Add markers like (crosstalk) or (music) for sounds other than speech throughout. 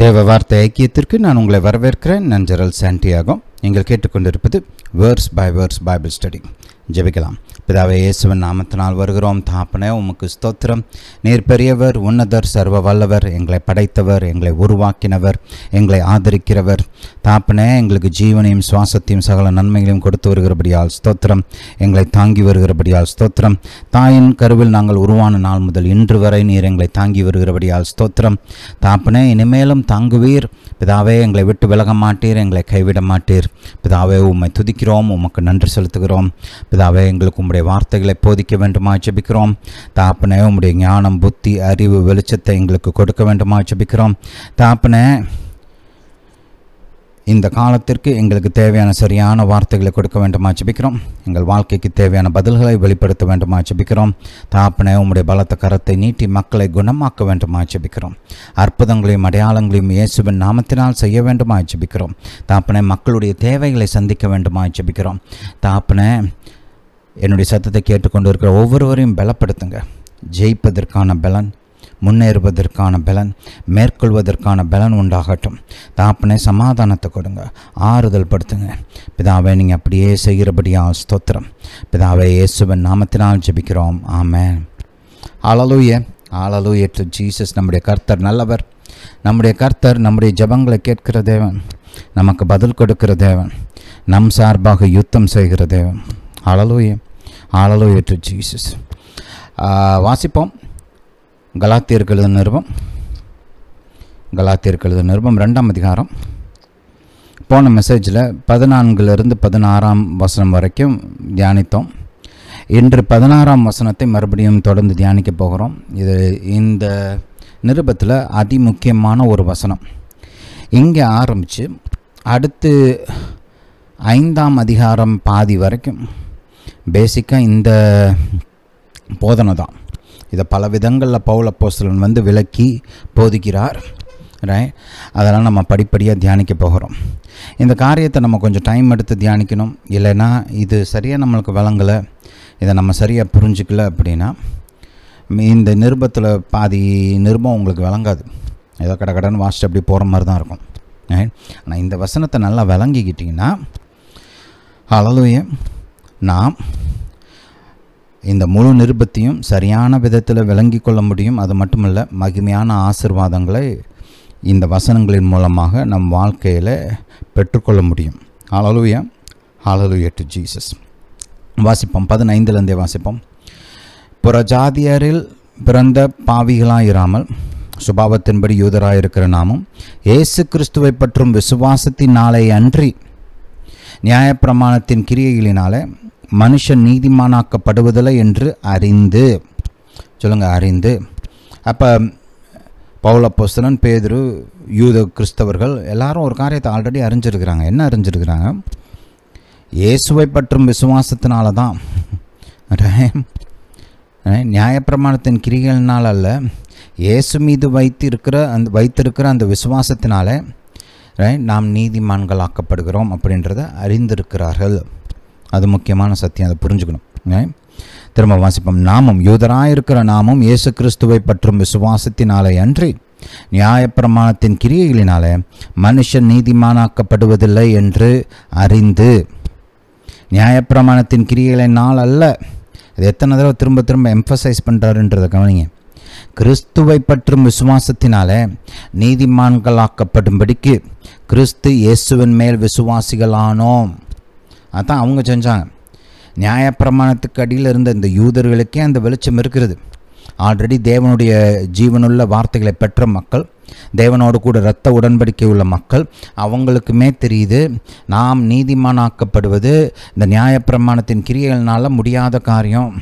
தேவ வார்த்தை ஐக்கியத்திற்கு நான் உங்களை வரவேற்கிறேன் நஞ்சரல் சாண்டியாகும் நீங்கள் கேட்டுக்கொண்டிருப்பது verse by verse Bible study ஜெபிக்கலாம் பிதாவே இயேசுவின் நாமத்தினால் வருகிறோம் தாப்பனே உமக்கு ஸ்தோத்திரம் நீர் பெரியவர் உன்னதர் சர்வ வல்லவர் எங்களை படைத்தவர் எங்களை உருவாக்கினவர் எங்களை ஆதரிக்கிறவர் தாப்பனே எங்களுக்கு ஜீவனையும் சுவாசத்தையும் சகல நன்மைகளையும் கொடுத்து வருகிறபடியால் ஸ்தோத்திரம் எங்களை தாங்கி வருகிறபடியால் ஸ்தோத்திரம் தாயின் கருவில் நாங்கள் உருவான நாள் முதல் இன்று வரை நீர் எங்களை தாங்கி வருகிறபடியால் ஸ்தோத்திரம் தாப்பனே இனிமேலும் தாங்குவீர் பிதாவே எங்களை விட்டு விலக மாட்டீர் எங்களை கைவிட மாட்டீர் பிதாவே உம்மை துதிக்கிறோம் உமக்கு நன்றி செலுத்துகிறோம் பிதாவே எங்களுக்கு உம்முடைய வார்த்தைகளை போதிக்க வேண்டுமா ஜபிக்கிறோம் தாப்பனே உம்முடைய ஞானம் புத்தி அறிவு வெளிச்சத்தை எங்களுக்கு கொடுக்க வேண்டுமா ஜபிக்கிறோம் தாப்பனே இந்த காலத்திற்கு எங்களுக்கு தேவையான சரியான வார்த்தைகளை கொடுக்க வேண்டுமா ஜபிக்கிறோம் எங்கள் வாழ்க்கைக்கு தேவையான பதில்களை வெளிப்படுத்த வேண்டுமா ஜபிக்கிறோம் தாப்பனே உங்களுடைய பலத்த கரத்தை நீட்டி மக்களை குணமாக்க வேண்டுமா ஜபிக்கிறோம் அற்புதங்களையும் அடையாளங்களையும் இயேசுவின் நாமத்தினால் செய்ய வேண்டுமா ஜபிக்கிறோம் தாப்பனே மக்களுடைய தேவைகளை சந்திக்க வேண்டுமா ஜபிக்கிறோம் தாப்பனே என்னுடைய சத்தத்தை கேட்டுக்கொண்டு இருக்கிற ஒவ்வொருவரையும் பலப்படுத்துங்க ஜெயிப்பதற்கான பலன் முன்னேறுவதற்கான பலன் மேற்கொள்வதற்கான பலன் உண்டாகட்டும் தாப்பனே சமாதானத்தை கொடுங்க ஆறுதல் படுத்துங்க பிதாவை நீங்கள் அப்படியே செய்கிறபடியா ஸ்தோத்திரம் பிதாவை இயேசுவன் நாமத்தினால் ஜெபிக்கிறோம் ஆமே ஆளலூய ஆளலூய டு ஜீசஸ் நம்முடைய கர்த்தர் நல்லவர் நம்முடைய கர்த்தர் நம்முடைய ஜபங்களை கேட்கிற தேவன் நமக்கு பதில் கொடுக்கிற தேவன் நம் சார்பாக யுத்தம் செய்கிற தேவன் ஆளலூய ஆளலூய டு ஜீசஸ் வாசிப்போம் கலாத்தியருக்கு எழுதின நிருபம் கலாத்தியருக்கு எழுதின நிருபம் ரெண்டாம் அதிகாரம் போன மெசேஜில் பதினான்குலேருந்து பதினாறாம் வசனம் வரைக்கும் தியானித்தோம் இன்று பதினாறாம் வசனத்தை மறுபடியும் தொடர்ந்து தியானிக்க போகிறோம் இது இந்த நிருபத்தில் அதிமுக்கியமான ஒரு வசனம் இங்கே ஆரம்பித்து அடுத்து ஐந்தாம் அதிகாரம் பாதி வரைக்கும் பேசிக்காக இந்த போதனை தான் இதை பல விதங்களில் பவுல போஸ்தலன் வந்து விளக்கி போதிக்கிறார் ரைட் அதெல்லாம் நம்ம படிப்படியாக தியானிக்க போகிறோம் இந்த காரியத்தை நம்ம கொஞ்சம் டைம் எடுத்து தியானிக்கணும் இல்லைன்னா இது சரியாக நம்மளுக்கு வழங்கலை இதை நம்ம சரியாக புரிஞ்சிக்கல அப்படின்னா இந்த நிருபத்தில் பாதி நிருபம் உங்களுக்கு விளங்காது ஏதோ கடை கடன் வாஸ்ட் அப்படி போகிற மாதிரி தான் இருக்கும் ஆனால் இந்த வசனத்தை நல்லா விளங்கிக்கிட்டிங்கன்னா அளவுய நாம் இந்த முழு நிருபத்தையும் சரியான விதத்தில் விளங்கி கொள்ள முடியும் அது மட்டுமல்ல மகிமையான ஆசிர்வாதங்களை இந்த வசனங்களின் மூலமாக நம் வாழ்க்கையில் பெற்றுக்கொள்ள முடியும் ஹாலலுயா ஹாலலுயா டு ஜீசஸ் வாசிப்போம் பதினைந்துலேருந்தே வாசிப்போம் புறஜாதியரில் பிறந்த பாவிகளாயிராமல் சுபாவத்தின்படி யூதராயிருக்கிற நாமும் இயேசு கிறிஸ்துவை பற்றும் விசுவாசத்தினாலே அன்றி நியாயப்பிரமாணத்தின் கிரியைகளினாலே மனுஷன் நீதிமானாக்கப்படுவதில்லை என்று அறிந்து சொல்லுங்கள் அறிந்து அப்போ பௌலப்போஸ்தலன் பேதுரு யூத கிறிஸ்தவர்கள் எல்லாரும் ஒரு காரியத்தை ஆல்ரெடி அறிஞ்சிருக்கிறாங்க என்ன அறிஞ்சிருக்கிறாங்க இயேசுவை பற்றும் விசுவாசத்தினால தான் நியாயப்பிரமாணத்தின் கிரிகளினால் அல்ல இயேசு மீது வைத்து இருக்கிற அந்த வைத்திருக்கிற அந்த விசுவாசத்தினால நாம் நீதிமான்களாக்கப்படுகிறோம் அப்படின்றத அறிந்திருக்கிறார்கள் அது முக்கியமான சத்தியம் அதை புரிஞ்சுக்கணும் திரும்ப வாசிப்போம் நாமும் யூதராயிருக்கிற நாமும் இயேசு கிறிஸ்துவை பற்றும் விசுவாசத்தினாலே அன்றி நியாயப்பிரமாணத்தின் கிரியைகளினால மனுஷன் நீதிமானாக்கப்படுவதில்லை என்று அறிந்து நியாயப்பிரமாணத்தின் கிரியைகளினால் அல்ல அது எத்தனை தடவை திரும்ப திரும்ப எம்ஃபசைஸ் பண்ணுறாருன்றதை கவனிங்க கிறிஸ்துவை பற்றும் விசுவாசத்தினால நீதிமான்களாக்கப்படும்படிக்கு கிறிஸ்து இயேசுவின் மேல் விசுவாசிகளானோம் அதான் அவங்க செஞ்சாங்க நியாயப்பிரமாணத்துக்கு அடியில் இருந்த இந்த யூதர்களுக்கே அந்த வெளிச்சம் இருக்கிறது ஆல்ரெடி தேவனுடைய ஜீவனுள்ள வார்த்தைகளை பெற்ற மக்கள் தேவனோடு கூட இரத்த உடன்படிக்கை உள்ள மக்கள் அவங்களுக்குமே தெரியுது நாம் நீதிமானாக்கப்படுவது இந்த நியாயப்பிரமாணத்தின் கிரியைகள்னால முடியாத காரியம்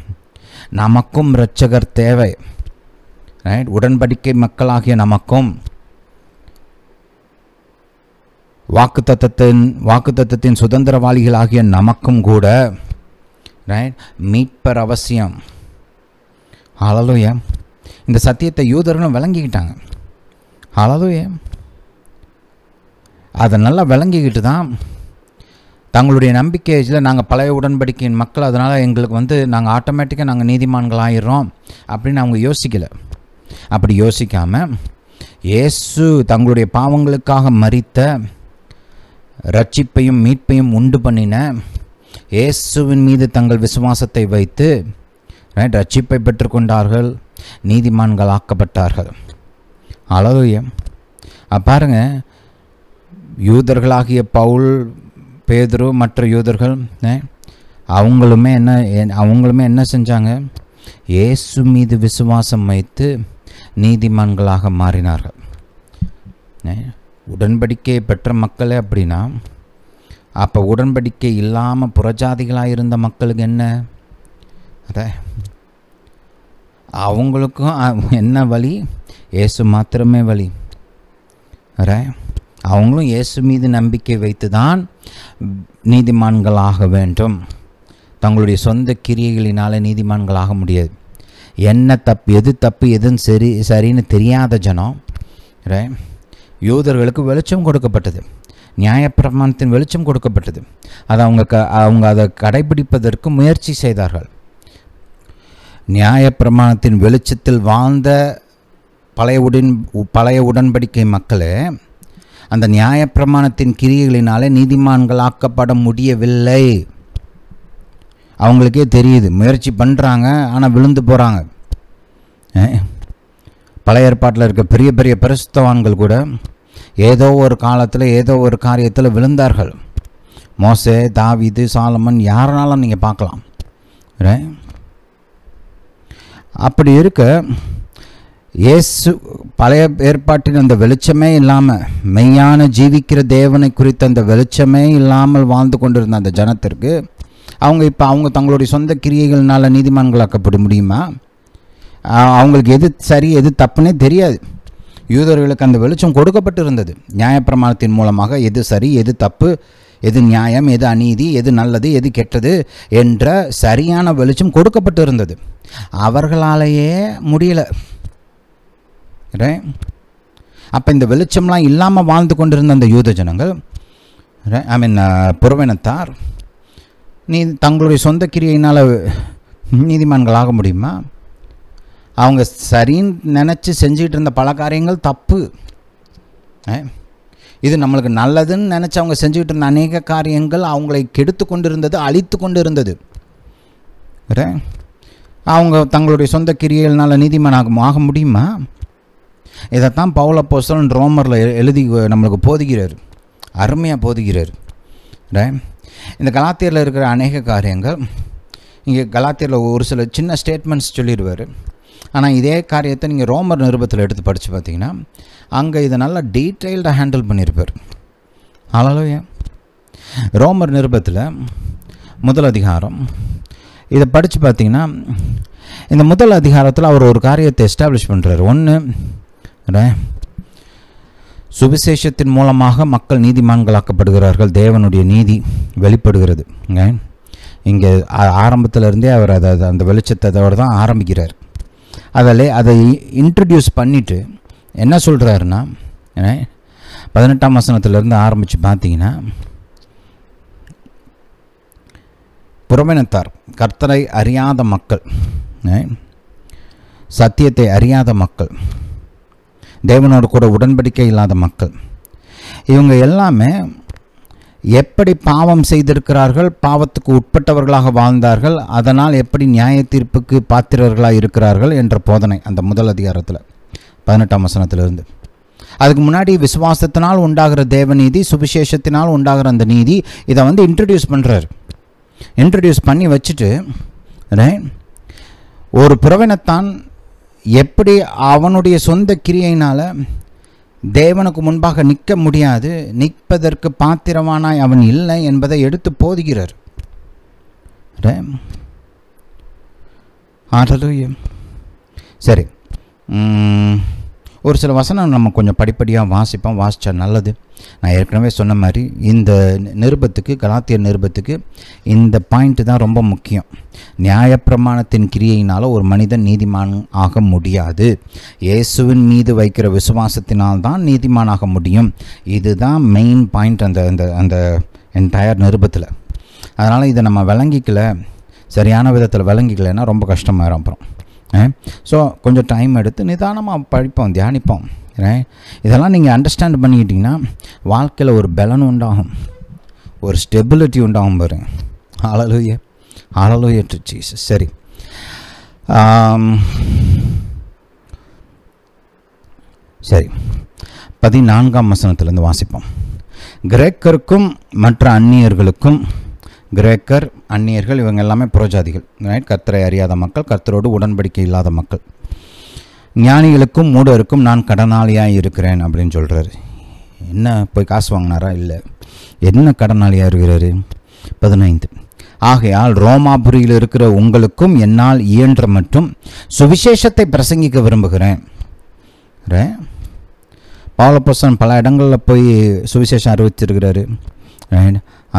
நமக்கும் இரட்சகர் தேவை ரைட் உடன்படிக்கை மக்களாகிய நமக்கும் வாக்குத்தத்தின் வாக்குத்தத்தின் சுதந்திரவாளிகளாகிய நமக்கும் கூட ரைட் மீட்பர் அவசியம் அழலோய இந்த சத்தியத்தை யூதர்களும் விளங்கிக்கிட்டாங்க அழலோய அதை நல்லா விளங்கிக்கிட்டு தான் தங்களுடைய நம்பிக்கையில் நாங்கள் பழைய உடன்படிக்கையின் மக்கள் அதனால் எங்களுக்கு வந்து நாங்கள் ஆட்டோமேட்டிக்காக நாங்கள் நீதிமான்கள் ஆயிடுறோம் அப்படின்னு அவங்க யோசிக்கலை அப்படி யோசிக்காமல் இயேசு தங்களுடைய பாவங்களுக்காக மறித்த ரட்சிப்பையும் மீட்பையும் உண்டு பண்ணின இயேசுவின் மீது தங்கள் விசுவாசத்தை வைத்து ரைட் ரட்சிப்பை பெற்றுக்கொண்டார்கள் நீதிமான்கள் ஆக்கப்பட்டார்கள் அழகுய பாருங்க யூதர்களாகிய பவுல் பேதுரு மற்ற யூதர்கள் அவங்களுமே என்ன அவங்களுமே என்ன செஞ்சாங்க இயேசு மீது விசுவாசம் வைத்து நீதிமான்களாக மாறினார்கள் உடன்படிக்கையை பெற்ற மக்களே அப்படின்னா அப்போ உடன்படிக்கை இல்லாமல் புறஜாதிகளாக இருந்த மக்களுக்கு என்ன அத அவங்களுக்கும் என்ன வழி இயேசு மாத்திரமே வழி அவங்களும் இயேசு மீது நம்பிக்கை வைத்து தான் நீதிமான்களாக வேண்டும் தங்களுடைய சொந்த கிரியைகளினால் நீதிமான்களாக முடியாது என்ன தப்பு எது தப்பு எதுன்னு சரி சரின்னு தெரியாத ஜனம் ரைட் யூதர்களுக்கு வெளிச்சம் கொடுக்கப்பட்டது நியாயப்பிரமாணத்தின் வெளிச்சம் கொடுக்கப்பட்டது அதை அவங்க க அவங்க அதை கடைபிடிப்பதற்கு முயற்சி செய்தார்கள் நியாயப்பிரமாணத்தின் வெளிச்சத்தில் வாழ்ந்த பழைய உடன் பழைய உடன்படிக்கை மக்களே அந்த நியாயப்பிரமாணத்தின் கிரியைகளினாலே நீதிமான்கள் ஆக்கப்பட முடியவில்லை அவங்களுக்கே தெரியுது முயற்சி பண்ணுறாங்க ஆனால் விழுந்து போகிறாங்க பழைய ஏற்பாட்டில் இருக்க பெரிய பெரிய பிரசுத்தவான்கள் கூட ஏதோ ஒரு காலத்தில் ஏதோ ஒரு காரியத்தில் விழுந்தார்கள் மோசே தாவிது சாலமன் யாருனாலும் நீங்கள் பார்க்கலாம் அப்படி இருக்க இயேசு பழைய ஏற்பாட்டின் அந்த வெளிச்சமே இல்லாமல் மெய்யான ஜீவிக்கிற தேவனை குறித்த அந்த வெளிச்சமே இல்லாமல் வாழ்ந்து கொண்டிருந்த அந்த ஜனத்திற்கு அவங்க இப்போ அவங்க தங்களுடைய சொந்த கிரியைகள்னால் நீதிமான்களாக்கப்பட முடியுமா அவங்களுக்கு எது சரி எது தப்புனே தெரியாது யூதர்களுக்கு அந்த வெளிச்சம் கொடுக்கப்பட்டு இருந்தது நியாயப்பிரமாணத்தின் மூலமாக எது சரி எது தப்பு எது நியாயம் எது அநீதி எது நல்லது எது கெட்டது என்ற சரியான வெளிச்சம் கொடுக்கப்பட்டு இருந்தது அவர்களாலேயே முடியலை அப்போ இந்த வெளிச்சம்லாம் இல்லாமல் வாழ்ந்து கொண்டிருந்த அந்த யூத ஜனங்கள் ஐ மீன் புறவினத்தார் நீ தங்களுடைய சொந்த கிரியையினால் நீதிமான்கள் ஆக முடியுமா அவங்க சரின்னு நினச்சி செஞ்சுக்கிட்டு இருந்த பல காரியங்கள் தப்பு இது நம்மளுக்கு நல்லதுன்னு நினச்சி அவங்க செஞ்சுக்கிட்டு இருந்த அநேக காரியங்கள் அவங்களை கெடுத்து கொண்டு இருந்தது அழித்து கொண்டு இருந்தது அவங்க தங்களுடைய சொந்த கிரியைகள்னால் நீதிமானாக ஆக முடியுமா இதைத்தான் பவுல போஸ்தலன் ரோமரில் எழுதி நம்மளுக்கு போதுகிறார் அருமையாக போதுகிறார் இந்த கலாத்தியரில் இருக்கிற அநேக காரியங்கள் இங்கே கலாத்தியரில் ஒரு சில சின்ன ஸ்டேட்மெண்ட்ஸ் சொல்லிடுவார் ஆனால் இதே காரியத்தை நீங்கள் ரோமர் நிருபத்தில் எடுத்து படித்து பார்த்தீங்கன்னா அங்கே இதை நல்லா டீட்டெயில்டாக ஹேண்டில் பண்ணியிருப்பார் அலலோயா ரோமர் நிருபத்தில் முதல் அதிகாரம் இதை படித்து பார்த்தீங்கன்னா இந்த முதல் அதிகாரத்தில் அவர் ஒரு காரியத்தை எஸ்டாப்ளிஷ் பண்ணுறாரு ஒன்று சுவிசேஷத்தின் மூலமாக மக்கள் நீதிமான்களாக்கப்படுகிறார்கள் தேவனுடைய நீதி வெளிப்படுகிறது இங்கே ஆரம்பத்தில் இருந்தே அவர் அதை அந்த வெளிச்சத்தை தான் ஆரம்பிக்கிறார் அதில் அதை இன்ட்ரடியூஸ் பண்ணிவிட்டு என்ன சொல்கிறாருன்னா பதினெட்டாம் வசனத்துலேருந்து ஆரம்பித்து பார்த்தீங்கன்னா புறமினத்தார் கர்த்தரை அறியாத மக்கள் சத்தியத்தை அறியாத மக்கள் தேவனோடு கூட உடன்படிக்கை இல்லாத மக்கள் இவங்க எல்லாமே எப்படி பாவம் செய்திருக்கிறார்கள் பாவத்துக்கு உட்பட்டவர்களாக வாழ்ந்தார்கள் அதனால் எப்படி நியாய தீர்ப்புக்கு பாத்திரர்களாக இருக்கிறார்கள் என்ற போதனை அந்த முதல் அதிகாரத்தில் பதினெட்டாம் வசனத்திலிருந்து அதுக்கு முன்னாடி விசுவாசத்தினால் உண்டாகிற தேவநீதி சுவிசேஷத்தினால் உண்டாகிற அந்த நீதி இதை வந்து இன்ட்ரடியூஸ் பண்ணுறாரு இன்ட்ரடியூஸ் பண்ணி வச்சுட்டு ஒரு புறவினத்தான் எப்படி அவனுடைய சொந்த கிரியையினால் தேவனுக்கு முன்பாக நிற்க முடியாது நிற்பதற்கு பாத்திரமானாய் அவன் இல்லை என்பதை எடுத்து போதுகிறார் சரி ஒரு சில வசனம் நம்ம கொஞ்சம் படிப்படியாக வாசிப்போம் வாசித்தா நல்லது நான் ஏற்கனவே சொன்ன மாதிரி இந்த நிருபத்துக்கு கலாத்திய நிருபத்துக்கு இந்த பாயிண்ட்டு தான் ரொம்ப முக்கியம் நியாயப்பிரமாணத்தின் கிரியையினால் ஒரு மனிதன் நீதிமான் ஆக முடியாது இயேசுவின் மீது வைக்கிற விசுவாசத்தினால் தான் நீதிமானாக முடியும் இதுதான் மெயின் பாயிண்ட் அந்த அந்த அந்த என்டயர் நிருபத்தில் அதனால் இதை நம்ம விளங்கிக்கல சரியான விதத்தில் விளங்கிக்கலைன்னா ரொம்ப கஷ்டமாயிரும் அப்புறம் ஸோ கொஞ்சம் டைம் எடுத்து நிதானமாக படிப்போம் தியானிப்போம் ரைட் இதெல்லாம் நீங்கள் அண்டர்ஸ்டாண்ட் பண்ணிக்கிட்டிங்கன்னா வாழ்க்கையில் ஒரு பலன் உண்டாகும் ஒரு ஸ்டெபிலிட்டி உண்டாகும் பாருங்க ஆளலூய ஆளலூய டு ஜீசஸ் சரி சரி பதினான்காம் வசனத்திலேருந்து வாசிப்போம் கிரேக்கருக்கும் மற்ற அந்நியர்களுக்கும் கிரேக்கர் அந்நியர்கள் இவங்க எல்லாமே புரோஜாதிகள் ரைட் கர்த்தரை அறியாத மக்கள் கர்த்தரோடு உடன்படிக்கை இல்லாத மக்கள் ஞானிகளுக்கும் மூடருக்கும் நான் கடனாளியாக இருக்கிறேன் அப்படின்னு சொல்கிறாரு என்ன போய் காசு வாங்கினாரா இல்லை என்ன கடனாளியாக இருக்கிறாரு பதினைந்து ஆகையால் ரோமாபுரியில் இருக்கிற உங்களுக்கும் என்னால் இயன்ற மற்றும் சுவிசேஷத்தை பிரசங்கிக்க விரும்புகிறேன் பவுலப்போசன் பல இடங்களில் போய் சுவிசேஷம் அறிவிச்சிருக்கிறாரு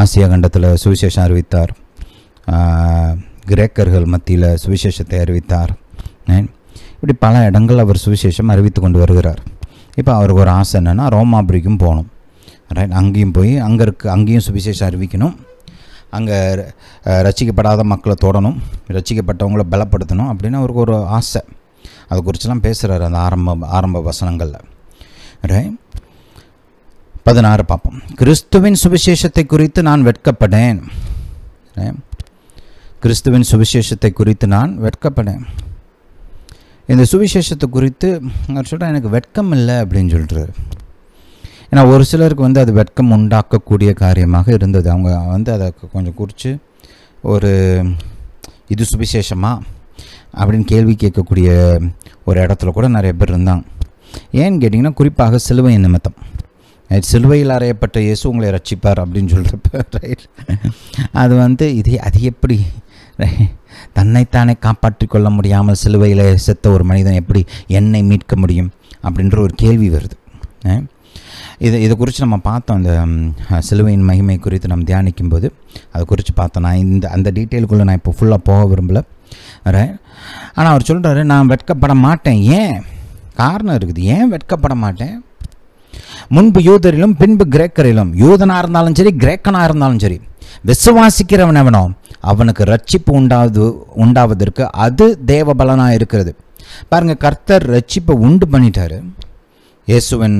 ஆசியா கண்டத்தில் சுவிசேஷம் அறிவித்தார் கிரேக்கர்கள் மத்தியில் சுவிசேஷத்தை அறிவித்தார் இப்படி பல இடங்கள் அவர் சுவிசேஷம் அறிவித்து கொண்டு வருகிறார் இப்போ அவருக்கு ஒரு ஆசை என்னென்னா ரோமாபுரிக்கும் போகணும் ரைட் அங்கேயும் போய் அங்கே இருக்க அங்கேயும் சுவிசேஷம் அறிவிக்கணும் அங்கே ரசிக்கப்படாத மக்களை தொடணும் ரசிக்கப்பட்டவங்களை பலப்படுத்தணும் அப்படின்னு அவருக்கு ஒரு ஆசை அதை குறிச்செல்லாம் பேசுகிறார் அந்த ஆரம்ப ஆரம்ப வசனங்களில் ரைட் பதினாறு பார்ப்போம் கிறிஸ்துவின் சுவிசேஷத்தை குறித்து நான் வெட்கப்படேன் கிறிஸ்துவின் சுவிசேஷத்தை குறித்து நான் வெட்கப்படேன் இந்த சுவிசேஷத்தை குறித்து அவர் சொல்கிறார் எனக்கு வெட்கம் இல்லை அப்படின்னு சொல்கிறார் ஏன்னா ஒரு சிலருக்கு வந்து அது வெட்கம் உண்டாக்கக்கூடிய காரியமாக இருந்தது அவங்க வந்து அதை கொஞ்சம் குறித்து ஒரு இது சுவிசேஷமாக அப்படின்னு கேள்வி கேட்கக்கூடிய ஒரு இடத்துல கூட நிறைய பேர் இருந்தாங்க ஏன்னு கேட்டிங்கன்னா குறிப்பாக சிலுவை நிமித்தம் சிலுவையில் அறையப்பட்ட இயேசு உங்களை ரட்சிப்பார் அப்படின்னு சொல்கிறப்ப ரைட் அது வந்து இதே அது எப்படி (laughs) தன்னைத்தானே காப்பாற்றி கொள்ள முடியாமல் சிலுவையில் செத்த ஒரு மனிதன் எப்படி என்னை மீட்க முடியும் அப்படின்ற ஒரு கேள்வி வருது இது இதை குறித்து நம்ம பார்த்தோம் அந்த சிலுவையின் மகிமை குறித்து நம்ம தியானிக்கும் போது அதை குறித்து பார்த்தோம் நான் இந்த அந்த டீட்டெயிலுக்குள்ளே நான் இப்போ ஃபுல்லாக போக விரும்பலை ஆனால் அவர் சொல்கிறாரு நான் வெட்கப்பட மாட்டேன் ஏன் காரணம் இருக்குது ஏன் வெட்கப்பட மாட்டேன் முன்பு யூதரிலும் பின்பு கிரேக்கரிலும் யூதனாக இருந்தாலும் சரி கிரேக்கனாக இருந்தாலும் சரி விசுவாசிக்கிறவன் எவனோ அவனுக்கு ரட்சிப்பு உண்டாவது உண்டாவதற்கு அது தேவ பலனாக இருக்கிறது பாருங்கள் கர்த்தர் ரட்சிப்பை உண்டு பண்ணிட்டார் இயேசுவின்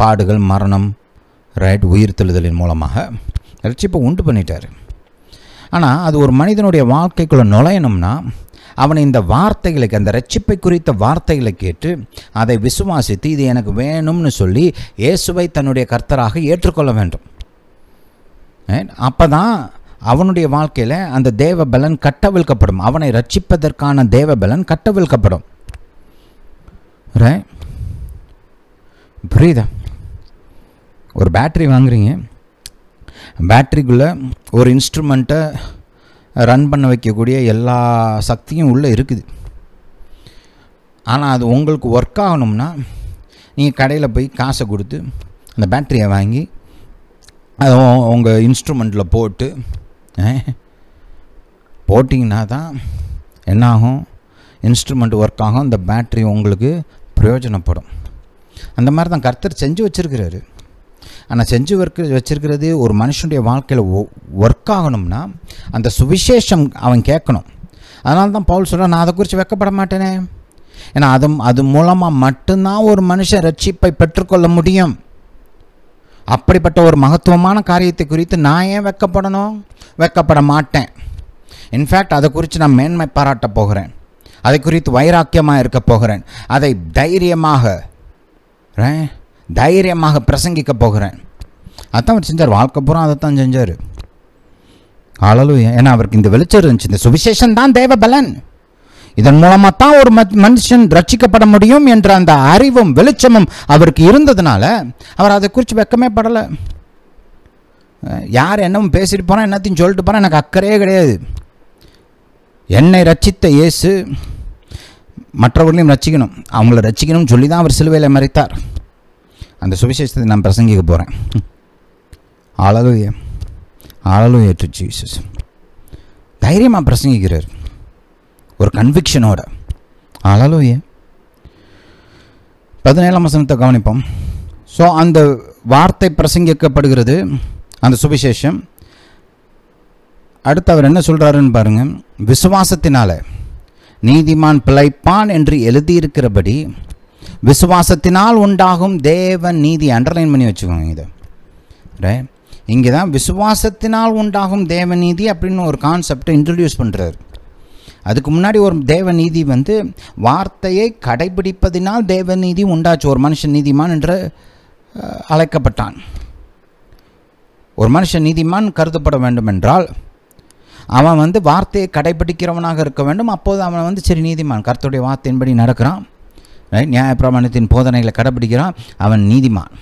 பாடுகள் மரணம் ரைட் உயிர் தெழுதலின் மூலமாக ரட்சிப்பை உண்டு பண்ணிட்டார் ஆனால் அது ஒரு மனிதனுடைய வாழ்க்கைக்குள்ளே நுழையணும்னா அவன் இந்த வார்த்தைகளுக்கு அந்த ரட்சிப்பை குறித்த வார்த்தைகளை கேட்டு அதை விசுவாசித்து இது எனக்கு வேணும்னு சொல்லி இயேசுவை தன்னுடைய கர்த்தராக ஏற்றுக்கொள்ள வேண்டும் அப்போ தான் அவனுடைய வாழ்க்கையில் அந்த தேவபலன் கட்டவிழ்க்கப்படும் அவனை ரட்சிப்பதற்கான தேவபலன் கட்டவிழ்க்கப்படும் புரியுதா ஒரு பேட்ரி வாங்குறீங்க பேட்ரிக்குள்ளே ஒரு இன்ஸ்ட்ருமெண்ட்டை ரன் பண்ண வைக்கக்கூடிய எல்லா சக்தியும் உள்ளே இருக்குது ஆனால் அது உங்களுக்கு ஒர்க் ஆகணும்னா நீங்கள் கடையில் போய் காசை கொடுத்து அந்த பேட்ரியை வாங்கி அதை உங்கள் இன்ஸ்ட்ருமெண்ட்டில் போட்டு போட்டிங்கன்னா தான் என்னாகும் இன்ஸ்ட்ருமெண்ட் ஒர்க் ஆகும் இந்த பேட்ரி உங்களுக்கு பிரயோஜனப்படும் அந்த மாதிரி தான் கர்த்தர் செஞ்சு வச்சுருக்கிறாரு ஆனால் செஞ்சு ஒர்க் வச்சுருக்கிறது ஒரு மனுஷனுடைய வாழ்க்கையில் ஒர்க் ஆகணும்னா அந்த சுவிசேஷம் அவன் கேட்கணும் அதனால தான் பவுல் சொல்கிறான் நான் அதை குறித்து வைக்கப்பட மாட்டேனே ஏன்னா அது அது மூலமாக மட்டும்தான் ஒரு மனுஷன் ரட்சிப்பை பெற்றுக்கொள்ள முடியும் அப்படிப்பட்ட ஒரு மகத்துவமான காரியத்தை குறித்து நான் ஏன் வெக்கப்படணும் வெக்கப்பட மாட்டேன் இன்ஃபேக்ட் அதை குறித்து நான் மேன்மை பாராட்ட போகிறேன் அதை குறித்து வைராக்கியமாக இருக்க போகிறேன் அதை தைரியமாக தைரியமாக பிரசங்கிக்க போகிறேன் அதான் அவர் செஞ்சார் வாழ்க்கை பூரா அதை தான் செஞ்சார் ஆளலு ஏன்னா அவருக்கு இந்த வெளிச்சம் இருந்துச்சு இந்த சுவிசேஷன் தான் தேவ பலன் இதன் மூலமாக தான் ஒரு மனுஷன் ரட்சிக்கப்பட முடியும் என்ற அந்த அறிவும் வெளிச்சமும் அவருக்கு இருந்ததுனால அவர் அதை குறித்து வெக்கமே படலை யார் என்னமும் பேசிட்டு போனால் என்னத்தையும் சொல்லிட்டு போனால் எனக்கு அக்கறையே கிடையாது என்னை ரட்சித்த இயேசு மற்றவர்களையும் ரசிக்கணும் அவங்கள ரசிக்கணும்னு சொல்லி தான் அவர் சிலுவையில் மறைத்தார் அந்த சுவிசேஷத்தை நான் பிரசங்கிக்க போகிறேன் அழகு அழகு ஏற்று ஜீசஸ் தைரியமாக பிரசங்கிக்கிறார் ஒரு கன்விக்ஷனோட ஏன் பதினேழாம் வசனத்தை கவனிப்போம் ஸோ அந்த வார்த்தை பிரசங்கிக்கப்படுகிறது அந்த சுவிசேஷம் அடுத்து அவர் என்ன சொல்கிறாருன்னு பாருங்கள் விசுவாசத்தினால நீதிமான் பிழைப்பான் என்று எழுதியிருக்கிறபடி விசுவாசத்தினால் உண்டாகும் தேவன் நீதி அண்டர்லைன் பண்ணி வச்சுக்கோங்க இதை ரே இங்கே தான் விசுவாசத்தினால் உண்டாகும் தேவநீதி அப்படின்னு ஒரு கான்செப்டை இன்ட்ரடியூஸ் பண்ணுறாரு அதுக்கு முன்னாடி ஒரு தேவநீதி வந்து வார்த்தையை கடைபிடிப்பதினால் தேவநீதி உண்டாச்சு ஒரு மனுஷன் நீதிமான் என்று அழைக்கப்பட்டான் ஒரு மனுஷன் நீதிமான் கருதப்பட வேண்டும் என்றால் அவன் வந்து வார்த்தையை கடைபிடிக்கிறவனாக இருக்க வேண்டும் அப்போது அவன் வந்து சரி நீதிமான் கருத்துடைய வார்த்தையின்படி நடக்கிறான் நியாயப்பிரமாணத்தின் போதனைகளை கடைபிடிக்கிறான் அவன் நீதிமான்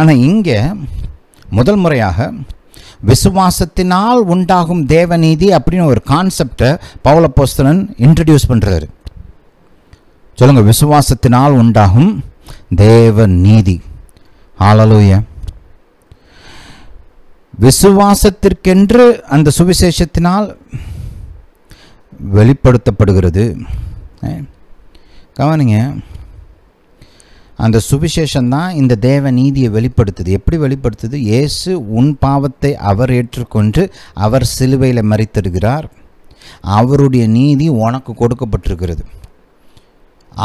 ஆனால் இங்கே முதல் முறையாக விசுவாசத்தினால் உண்டாகும் தேவநீதி அப்படின்னு ஒரு கான்செப்டை பௌலப்போஸ்தலன் இன்ட்ரடியூஸ் பண்ணுறாரு சொல்லுங்கள் விசுவாசத்தினால் உண்டாகும் தேவ நீதி ஆளலூய விசுவாசத்திற்கென்று அந்த சுவிசேஷத்தினால் வெளிப்படுத்தப்படுகிறது கவனிங்க அந்த சுவிசேஷம் தான் இந்த தேவ நீதியை வெளிப்படுத்துது எப்படி வெளிப்படுத்துது இயேசு உன் பாவத்தை அவர் ஏற்றுக்கொண்டு அவர் சிலுவையில் மறித்திருக்கிறார் அவருடைய நீதி உனக்கு கொடுக்கப்பட்டிருக்கிறது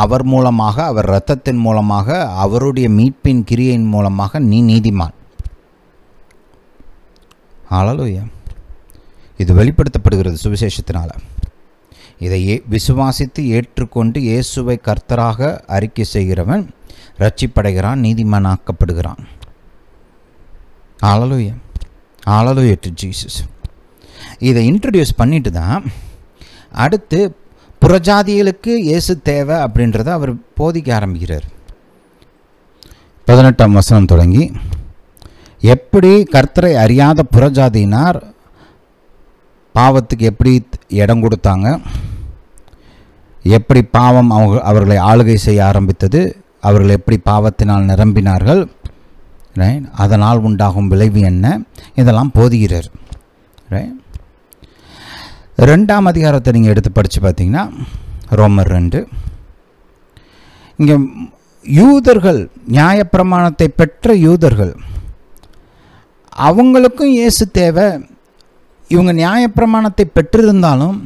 அவர் மூலமாக அவர் இரத்தத்தின் மூலமாக அவருடைய மீட்பின் கிரியையின் மூலமாக நீ நீதிமான் ஆளலோயா இது வெளிப்படுத்தப்படுகிறது சுவிசேஷத்தினால் இதை விசுவாசித்து ஏற்றுக்கொண்டு இயேசுவை கர்த்தராக அறிக்கை செய்கிறவன் ரட்சிப்படைகிறான் நீதிமானாக்கப்படுகிறான் ஆலலோய ஆலலோய டு ஜீசஸ் இதை இன்ட்ரடியூஸ் பண்ணிட்டு தான் அடுத்து புறஜாதிகளுக்கு இயேசு தேவை அப்படின்றத அவர் போதிக்க ஆரம்பிக்கிறார் பதினெட்டாம் வசனம் தொடங்கி எப்படி கர்த்தரை அறியாத புறஜாதியினார் பாவத்துக்கு எப்படி இடம் கொடுத்தாங்க எப்படி பாவம் அவங்க அவர்களை ஆளுகை செய்ய ஆரம்பித்தது அவர்கள் எப்படி பாவத்தினால் நிரம்பினார்கள் ரைட் அதனால் உண்டாகும் விளைவு என்ன இதெல்லாம் போதுகிறார் ரைட் ரெண்டாம் அதிகாரத்தை நீங்கள் எடுத்து படித்து பார்த்தீங்கன்னா ரோமர் ரெண்டு இங்கே யூதர்கள் நியாயப்பிரமாணத்தை பெற்ற யூதர்கள் அவங்களுக்கும் இயேசு தேவை இவங்க நியாயப்பிரமாணத்தை பெற்றிருந்தாலும்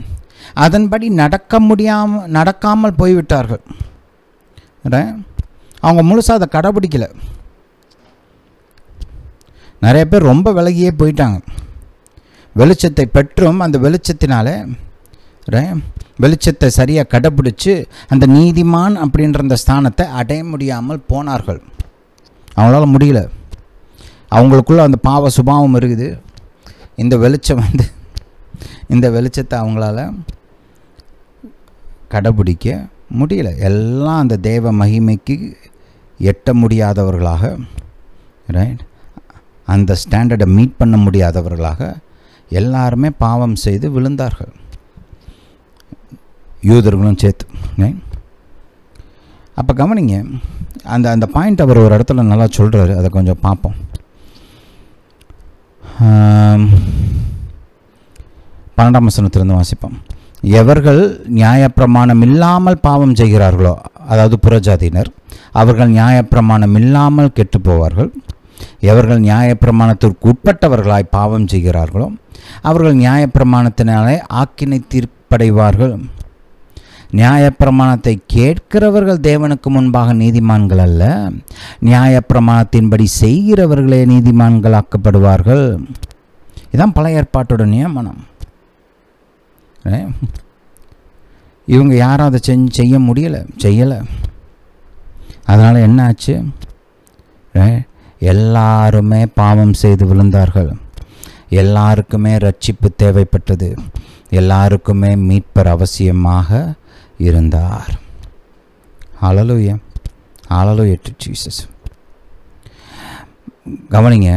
அதன்படி நடக்க முடியாமல் நடக்காமல் போய்விட்டார்கள் அவங்க முழுசாக அதை கடைபிடிக்கலை நிறைய பேர் ரொம்ப விலகியே போயிட்டாங்க வெளிச்சத்தை பெற்றும் அந்த வெளிச்சத்தினால வெளிச்சத்தை சரியாக கடைப்பிடிச்சி அந்த நீதிமான் அப்படின்ற அந்த ஸ்தானத்தை அடைய முடியாமல் போனார்கள் அவங்களால முடியல அவங்களுக்குள்ள அந்த பாவ சுபாவம் இருக்குது இந்த வெளிச்சம் வந்து இந்த வெளிச்சத்தை அவங்களால கடைபிடிக்க முடியல எல்லாம் அந்த தேவ மகிமைக்கு எட்ட முடியாதவர்களாக ரைட் அந்த ஸ்டாண்டர்டை மீட் பண்ண முடியாதவர்களாக எல்லாருமே பாவம் செய்து விழுந்தார்கள் யூதர்களும் சேர்த்து அப்போ கவனிங்க அந்த அந்த பாயிண்ட் அவர் ஒரு இடத்துல நல்லா சொல்கிறாரு அதை கொஞ்சம் பார்ப்போம் பன்னெண்டாம் வசனத்திலிருந்து வாசிப்போம் எவர்கள் நியாயப்பிரமாணம் இல்லாமல் பாவம் செய்கிறார்களோ அதாவது புறஜாதியினர் அவர்கள் நியாயப்பிரமாணம் இல்லாமல் கெட்டுப்போவார்கள் எவர்கள் நியாயப்பிரமாணத்திற்கு உட்பட்டவர்களாய் பாவம் செய்கிறார்களோ அவர்கள் நியாயப்பிரமாணத்தினாலே ஆக்கினை தீர்ப்படைவார்கள் நியாயப்பிரமாணத்தை கேட்கிறவர்கள் தேவனுக்கு முன்பாக நீதிமான்கள் அல்ல நியாயப்பிரமாணத்தின்படி செய்கிறவர்களே நீதிமான்களாக்கப்படுவார்கள் இதுதான் பழைய ஏற்பாட்டோட நியமனம் இவங்க யாரும் அதை செஞ்சு செய்ய முடியலை செய்யலை அதனால் என்ன ஆச்சு எல்லாருமே பாவம் செய்து விழுந்தார்கள் எல்லாருக்குமே ரட்சிப்பு தேவைப்பட்டது எல்லாருக்குமே மீட்பர் அவசியமாக இருந்தார் அழலுயம் அழலுய டு ஜீசஸ் கவனிங்க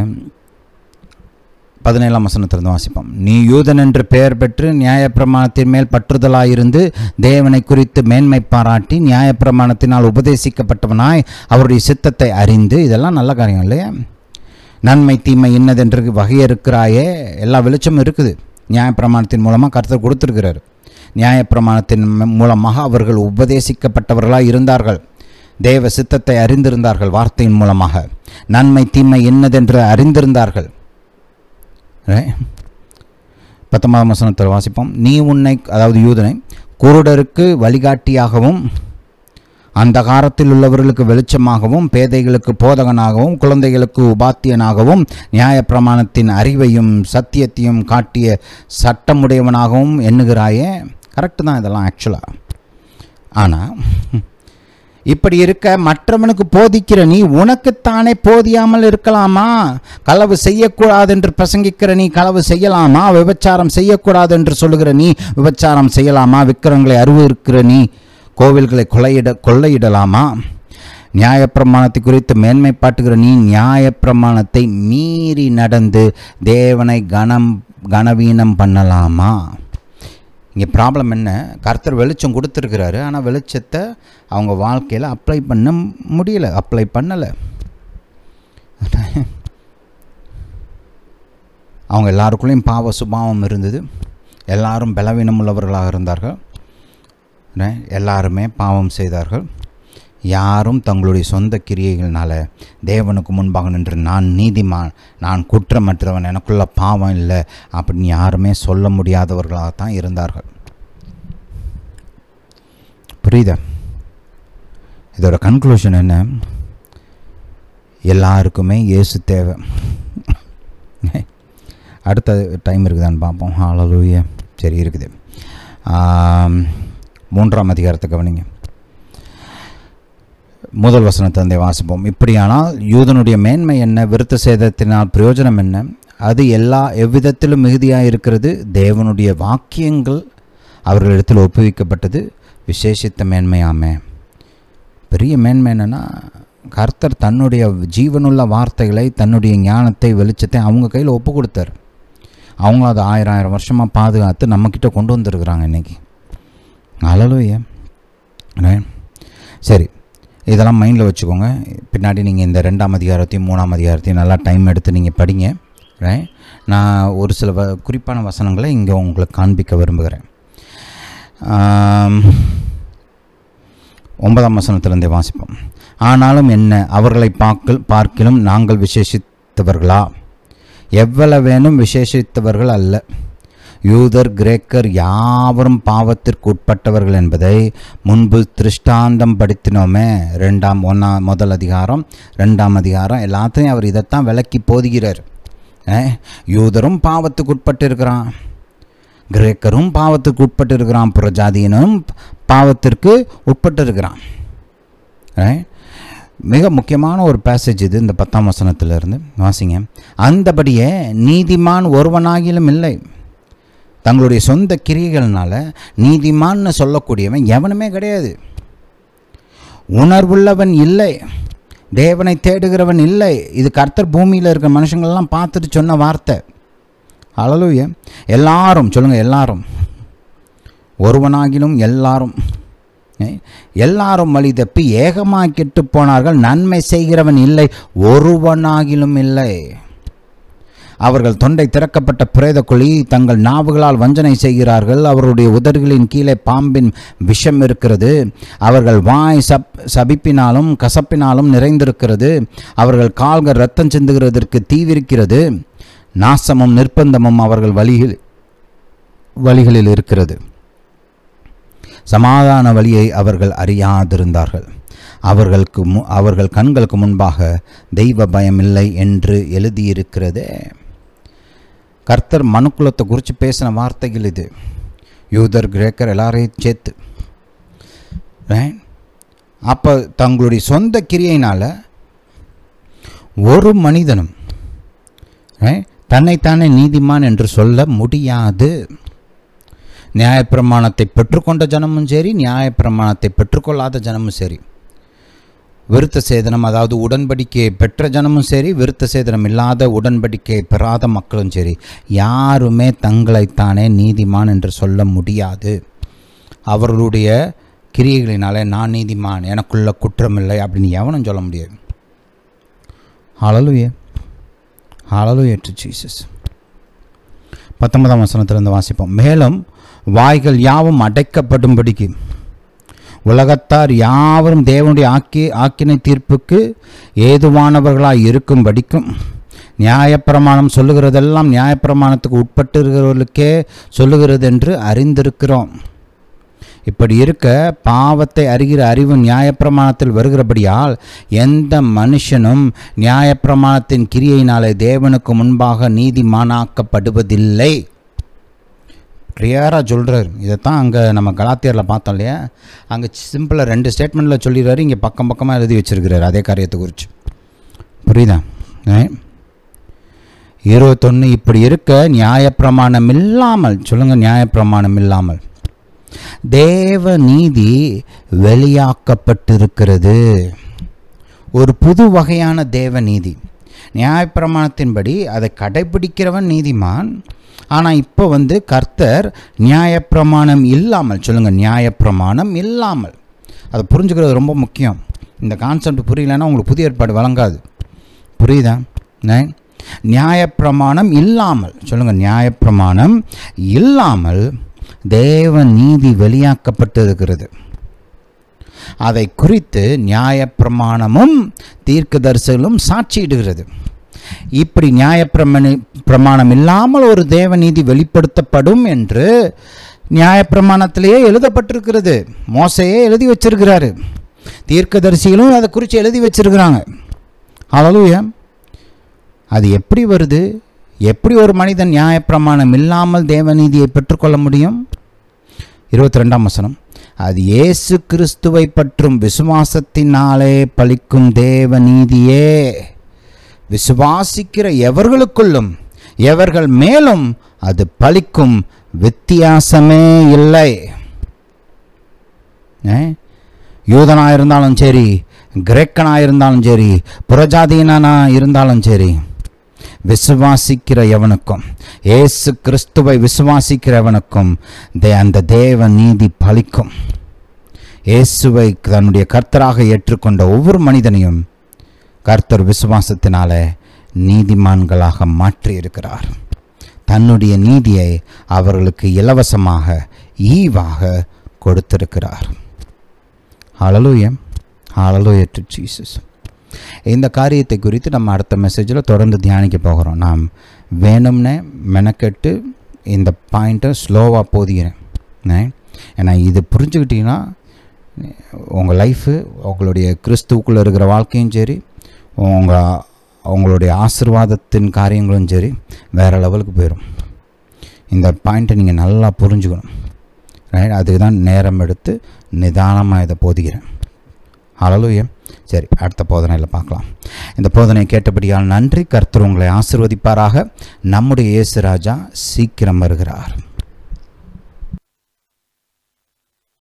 பதினேழாம் வசனத்திலிருந்து வாசிப்போம் நீ யூதன் என்று பெயர் பெற்று நியாயப்பிரமாணத்தின் மேல் பற்றுதலாயிருந்து தேவனை குறித்து மேன்மை பாராட்டி நியாயப்பிரமாணத்தினால் உபதேசிக்கப்பட்டவனாய் அவருடைய சித்தத்தை அறிந்து இதெல்லாம் நல்ல காரியம் இல்லையா நன்மை தீமை இன்னதென்று வகையறுக்கிறாயே எல்லா வெளிச்சமும் இருக்குது நியாயப்பிரமாணத்தின் மூலமாக கருத்தர் கொடுத்துருக்கிறார் நியாயப்பிரமாணத்தின் மூலமாக அவர்கள் உபதேசிக்கப்பட்டவர்களாக இருந்தார்கள் தேவ சித்தத்தை அறிந்திருந்தார்கள் வார்த்தையின் மூலமாக நன்மை தீமை என்னதென்று அறிந்திருந்தார்கள் பத்தொன்பதாம் வசனத்தில் வாசிப்போம் நீ உன்னை அதாவது யூதனை குருடருக்கு வழிகாட்டியாகவும் அந்த காலத்தில் உள்ளவர்களுக்கு வெளிச்சமாகவும் பேதைகளுக்கு போதகனாகவும் குழந்தைகளுக்கு உபாத்தியனாகவும் நியாயப்பிரமாணத்தின் அறிவையும் சத்தியத்தையும் காட்டிய சட்டமுடையவனாகவும் எண்ணுகிறாயே கரெக்டு தான் இதெல்லாம் ஆக்சுவலாக ஆனால் இப்படி இருக்க மற்றவனுக்கு போதிக்கிற நீ உனக்குத்தானே போதியாமல் இருக்கலாமா களவு செய்யக்கூடாது என்று பிரசங்கிக்கிற நீ களவு செய்யலாமா விபச்சாரம் செய்யக்கூடாது என்று சொல்லுகிற நீ விபச்சாரம் செய்யலாமா விக்கிரங்களை இருக்கிற நீ கோவில்களை கொலையிட கொள்ளையிடலாமா நியாயப்பிரமாணத்தை குறித்து மேன்மை பாட்டுகிற நீ நியாயப்பிரமாணத்தை மீறி நடந்து தேவனை கனம் கனவீனம் பண்ணலாமா இங்கே ப்ராப்ளம் என்ன கர்த்தர் வெளிச்சம் கொடுத்துருக்கிறாரு ஆனால் வெளிச்சத்தை அவங்க வாழ்க்கையில் அப்ளை பண்ண முடியலை அப்ளை பண்ணலை அவங்க எல்லாருக்குள்ளேயும் பாவ சுபாவம் இருந்தது எல்லாரும் பலவீனம் உள்ளவர்களாக இருந்தார்கள் எல்லாருமே பாவம் செய்தார்கள் யாரும் தங்களுடைய சொந்த கிரியைகள்னால் தேவனுக்கு முன்பாக நின்று நான் நீதிமான் நான் குற்றமற்றவன் எனக்குள்ள பாவம் இல்லை அப்படின்னு யாருமே சொல்ல முடியாதவர்களாக தான் இருந்தார்கள் புரியுதா இதோட கன்க்ளூஷன் என்ன எல்லாருக்குமே இயேசு தேவை அடுத்த டைம் இருக்குதான்னு பார்ப்போம் ஆளலூய சரி இருக்குது மூன்றாம் அதிகாரத்தை கவனிங்க முதல் வசனத்தந்தை வாசிப்போம் இப்படியானால் யூதனுடைய மேன்மை என்ன விருத்த சேதத்தினால் பிரயோஜனம் என்ன அது எல்லா எவ்விதத்திலும் மிகுதியாக இருக்கிறது தேவனுடைய வாக்கியங்கள் அவர்களிடத்தில் ஒப்புவிக்கப்பட்டது விசேஷித்த மேன்மையாமே பெரிய மேன்மை என்னென்னா கர்த்தர் தன்னுடைய ஜீவனுள்ள வார்த்தைகளை தன்னுடைய ஞானத்தை வெளிச்சத்தை அவங்க கையில் ஒப்பு கொடுத்தார் அவங்க அதை ஆயிரம் ஆயிரம் வருஷமாக பாதுகாத்து நம்மக்கிட்ட கொண்டு வந்திருக்கிறாங்க இன்றைக்கி ஏன் சரி இதெல்லாம் மைண்டில் வச்சுக்கோங்க பின்னாடி நீங்கள் இந்த ரெண்டாம் அதிகாரத்தையும் மூணாம் அதிகாரத்தையும் நல்லா டைம் எடுத்து நீங்கள் படிங்க ரைட் நான் ஒரு சில வ குறிப்பான வசனங்களை இங்கே உங்களுக்கு காண்பிக்க விரும்புகிறேன் ஒன்பதாம் வசனத்திலிருந்தே வாசிப்போம் ஆனாலும் என்ன அவர்களை பார்க்க பார்க்கிலும் நாங்கள் விசேஷித்தவர்களா எவ்வளவேனும் விசேஷித்தவர்கள் அல்ல யூதர் கிரேக்கர் யாவரும் பாவத்திற்கு உட்பட்டவர்கள் என்பதை முன்பு திருஷ்டாந்தம் படுத்தினோமே ரெண்டாம் ஒன்றாம் முதல் அதிகாரம் ரெண்டாம் அதிகாரம் எல்லாத்தையும் அவர் இதைத்தான் விளக்கி போதுகிறார் யூதரும் பாவத்துக்கு உட்பட்டு இருக்கிறான் கிரேக்கரும் பாவத்துக்கு உட்பட்டு இருக்கிறான் புறஜாதியினும் பாவத்திற்கு உட்பட்டு இருக்கிறான் மிக முக்கியமான ஒரு பேசேஜ் இது இந்த பத்தாம் வசனத்திலிருந்து வாசிங்க அந்தபடியே நீதிமான் ஒருவனாகிலும் இல்லை தங்களுடைய சொந்த கிரியைகள்னால் நீதிமான்னு சொல்லக்கூடியவன் எவனுமே கிடையாது உணர்வுள்ளவன் இல்லை தேவனை தேடுகிறவன் இல்லை இது கர்த்தர் பூமியில் இருக்கிற மனுஷங்கள்லாம் பார்த்துட்டு சொன்ன வார்த்தை அழலூய எல்லாரும் சொல்லுங்கள் எல்லாரும் ஒருவனாகிலும் எல்லாரும் எல்லாரும் வழி தப்பி ஏகமாக கெட்டு போனார்கள் நன்மை செய்கிறவன் இல்லை ஒருவனாகிலும் இல்லை அவர்கள் தொண்டை திறக்கப்பட்ட பிரேத குழி தங்கள் நாவுகளால் வஞ்சனை செய்கிறார்கள் அவருடைய உதடுகளின் கீழே பாம்பின் விஷம் இருக்கிறது அவர்கள் வாய் சப் சபிப்பினாலும் கசப்பினாலும் நிறைந்திருக்கிறது அவர்கள் கால்கள் ரத்தம் சிந்துகிறதற்கு தீவிரிக்கிறது நாசமும் நிர்பந்தமும் அவர்கள் வழிகள் வழிகளில் இருக்கிறது சமாதான வழியை அவர்கள் அறியாதிருந்தார்கள் அவர்களுக்கு மு அவர்கள் கண்களுக்கு முன்பாக தெய்வ பயமில்லை என்று எழுதியிருக்கிறதே கர்த்தர் மனுக்குலத்தை குறித்து பேசின வார்த்தைகள் இது யூதர் கிரேக்கர் எல்லாரையும் சேர்த்து அப்போ தங்களுடைய சொந்த கிரியையினால் ஒரு மனிதனும் தன்னைத்தானே நீதிமான் என்று சொல்ல முடியாது நியாயப்பிரமாணத்தை பெற்றுக்கொண்ட ஜனமும் சரி நியாயப்பிரமாணத்தை பெற்றுக்கொள்ளாத ஜனமும் சரி விருத்த சேதனம் அதாவது உடன்படிக்கையை பெற்ற ஜனமும் சரி விருத்த சேதனம் இல்லாத உடன்படிக்கையை பெறாத மக்களும் சரி யாருமே தங்களைத்தானே நீதிமான் என்று சொல்ல முடியாது அவர்களுடைய கிரியைகளினாலே நான் நீதிமான் எனக்குள்ள குற்றம் இல்லை அப்படின்னு எவனும் சொல்ல முடியாது அழலுயே அழலுயே டு ஜீசஸ் பத்தொன்பதாம் வசனத்திலிருந்து வாசிப்போம் மேலும் வாய்கள் யாவும் அடைக்கப்படும்படிக்கு உலகத்தார் யாவரும் தேவனுடைய ஆக்கி ஆக்கினை தீர்ப்புக்கு ஏதுவானவர்களாய் இருக்கும்படிக்கும் நியாயப்பிரமாணம் சொல்லுகிறதெல்லாம் நியாயப்பிரமாணத்துக்கு உட்பட்டு இருக்கிறவர்களுக்கே சொல்லுகிறது என்று அறிந்திருக்கிறோம் இப்படி இருக்க பாவத்தை அறிகிற அறிவு நியாயப்பிரமாணத்தில் வருகிறபடியால் எந்த மனுஷனும் நியாயப்பிரமாணத்தின் கிரியையினாலே தேவனுக்கு முன்பாக நீதிமானாக்கப்படுவதில்லை கிளியராக சொல்கிறாரு இதைத்தான் அங்கே நம்ம கலாத்தியரில் பார்த்தோம் இல்லையா அங்கே சிம்பிளாக ரெண்டு ஸ்டேட்மெண்ட்டில் சொல்லிடுறாரு இங்கே பக்கம் பக்கமாக எழுதி வச்சுருக்கிறாரு அதே காரியத்தை குறித்து புரியுதா இருபத்தொன்று இப்படி இருக்க நியாயப்பிரமாணம் இல்லாமல் சொல்லுங்கள் நியாயப்பிரமாணம் இல்லாமல் தேவ நீதி வெளியாக்கப்பட்டிருக்கிறது ஒரு புது வகையான தேவ நீதி நியாயப்பிரமாணத்தின்படி அதை கடைபிடிக்கிறவன் நீதிமான் ஆனால் இப்போ வந்து கர்த்தர் நியாயப்பிரமாணம் இல்லாமல் சொல்லுங்கள் நியாயப்பிரமாணம் இல்லாமல் அதை புரிஞ்சுக்கிறது ரொம்ப முக்கியம் இந்த கான்செப்ட் புரியலன்னா உங்களுக்கு புதிய ஏற்பாடு வழங்காது புரியுதா நியாயப்பிரமாணம் இல்லாமல் சொல்லுங்கள் நியாயப்பிரமாணம் இல்லாமல் தேவ நீதி வெளியாக்கப்பட்டு இருக்கிறது அதை குறித்து நியாயப்பிரமாணமும் தீர்க்கதரிசலும் சாட்சியிடுகிறது இப்படி நியாயப்பிரமணி பிரமாணம் இல்லாமல் ஒரு தேவநீதி வெளிப்படுத்தப்படும் என்று நியாயப்பிரமாணத்திலேயே எழுதப்பட்டிருக்கிறது மோசையே எழுதி வச்சிருக்கிறாரு தீர்க்கதரிசிகளும் அதை குறித்து எழுதி வச்சிருக்கிறாங்க அதாலுயா அது எப்படி வருது எப்படி ஒரு மனிதன் நியாயப்பிரமாணம் இல்லாமல் தேவநீதியை பெற்றுக்கொள்ள முடியும் இருபத்தி ரெண்டாம் வசனம் அது ஏசு கிறிஸ்துவை பற்றும் விசுவாசத்தினாலே பலிக்கும் தேவ நீதியே விசுவாசிக்கிற எவர்களுக்குள்ளும் எவர்கள் மேலும் அது பலிக்கும் வித்தியாசமே இல்லை யூதனாக இருந்தாலும் சரி கிரேக்கனாக இருந்தாலும் சரி புறஜாதீனாக இருந்தாலும் சரி விசுவாசிக்கிற எவனுக்கும் ஏசு கிறிஸ்துவை விசுவாசிக்கிறவனுக்கும் தே அந்த தேவ நீதி பலிக்கும் இயேசுவை தன்னுடைய கர்த்தராக ஏற்றுக்கொண்ட ஒவ்வொரு மனிதனையும் கர்த்தர் விசுவாசத்தினால நீதிமான்களாக மாற்றி இருக்கிறார் தன்னுடைய நீதியை அவர்களுக்கு இலவசமாக ஈவாக கொடுத்திருக்கிறார் ஹalleluya hallelujah ஜீசஸ் இந்த காரியத்தை குறித்து நம்ம அடுத்த மெசேஜில் தொடர்ந்து தியானிக்க போகிறோம் நாம் வேணும்னே மெனக்கெட்டு இந்த பாயிண்ட்டை ஸ்லோவாக போதிகிறேன் ஏன்னா இது புரிஞ்சுக்கிட்டிங்கன்னா உங்கள் லைஃபு உங்களுடைய கிறிஸ்துவுக்குள்ளே இருக்கிற வாழ்க்கையும் சரி உங்கள் உங்களுடைய ஆசிர்வாதத்தின் காரியங்களும் சரி வேறு லெவலுக்கு போயிடும் இந்த பாயிண்ட்டை நீங்கள் நல்லா புரிஞ்சுக்கணும் ரைட் அதுக்கு தான் நேரம் எடுத்து நிதானமாக இதை போதிக்கிறேன் அலலூயம் சரி அடுத்த போதனையில் பார்க்கலாம் இந்த போதனையை கேட்டபடியால் நன்றி கர்த்தர் உங்களை ஆசிர்வதிப்பாராக நம்முடைய இயேசு ராஜா சீக்கிரம் வருகிறார்